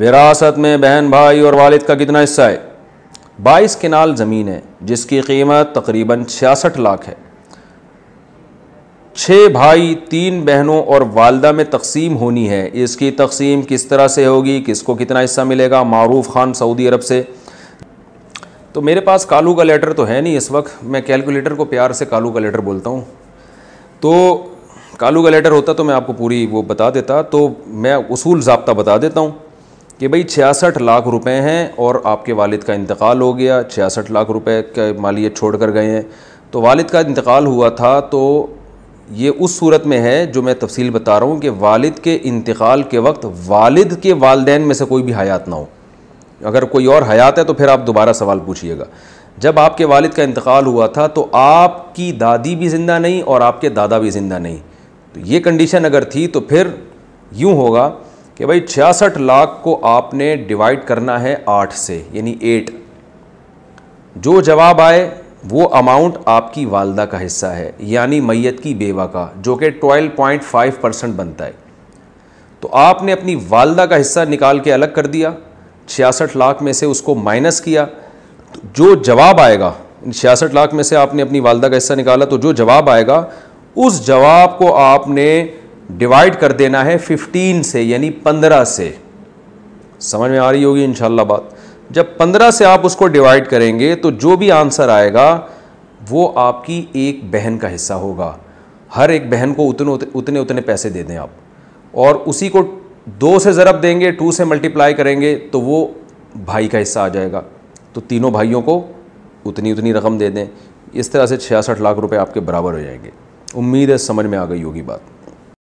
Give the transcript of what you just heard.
विरासत में बहन भाई और वालिद का कितना हिस्सा है बाईस किनाल ज़मीन है जिसकी कीमत तकरीबन छियासठ लाख है छः भाई तीन बहनों और वालदा में तकसीम होनी है इसकी तकसीम किस तरह से होगी किसको कितना हिस्सा मिलेगा मारूफ खान सऊदी अरब से तो मेरे पास कालू का लेटर तो है नहीं इस वक्त मैं कैलकुलेटर को प्यार से कालू का लेटर बोलता हूँ तो कालू का लेटर होता तो मैं आपको पूरी वो बता देता तो मैं उसूल जबता बता देता हूँ कि भाई छियासठ लाख रुपए हैं और आपके वालिद का इंतकाल हो गया छियासठ लाख रुपए का मालियत छोड़ कर गए हैं तो वालिद का इंतकाल हुआ था तो ये उस सूरत में है जो मैं तफसील बता रहा हूँ कि वालिद के इंतकाल के वक्त वालिद के वालदेन में से कोई भी हयात ना हो अगर कोई और हयात है तो फिर आप दोबारा सवाल पूछिएगा जब आपके वालिद का इंतकाल हुआ था तो आपकी दादी भी ज़िंदा नहीं और आपके दादा भी ज़िंदा नहीं तो ये कंडीशन अगर थी तो फिर यूँ होगा कि भाई छियासठ लाख को आपने डिवाइड करना है आठ से यानी एट जो जवाब आए वो अमाउंट आपकी वालदा का हिस्सा है यानी मैयत की बेवा का जो कि 12.5 परसेंट बनता है तो आपने अपनी वालदा का हिस्सा निकाल के अलग कर दिया छियासठ लाख में से उसको माइनस किया तो जो जवाब आएगा छियासठ लाख में से आपने अपनी वालदा का हिस्सा निकाला तो जो जवाब आएगा उस जवाब को आपने डिवाइड कर देना है 15 से यानी 15 से समझ में आ रही होगी इनशाला बात जब 15 से आप उसको डिवाइड करेंगे तो जो भी आंसर आएगा वो आपकी एक बहन का हिस्सा होगा हर एक बहन को उतने उतने उतने पैसे दे दें आप और उसी को दो से ज़रब देंगे टू से मल्टीप्लाई करेंगे तो वो भाई का हिस्सा आ जाएगा तो तीनों भाइयों को उतनी उतनी रकम दे दें इस तरह से छियासठ लाख रुपए आपके बराबर हो जाएंगे उम्मीद है समझ में आ गई होगी बात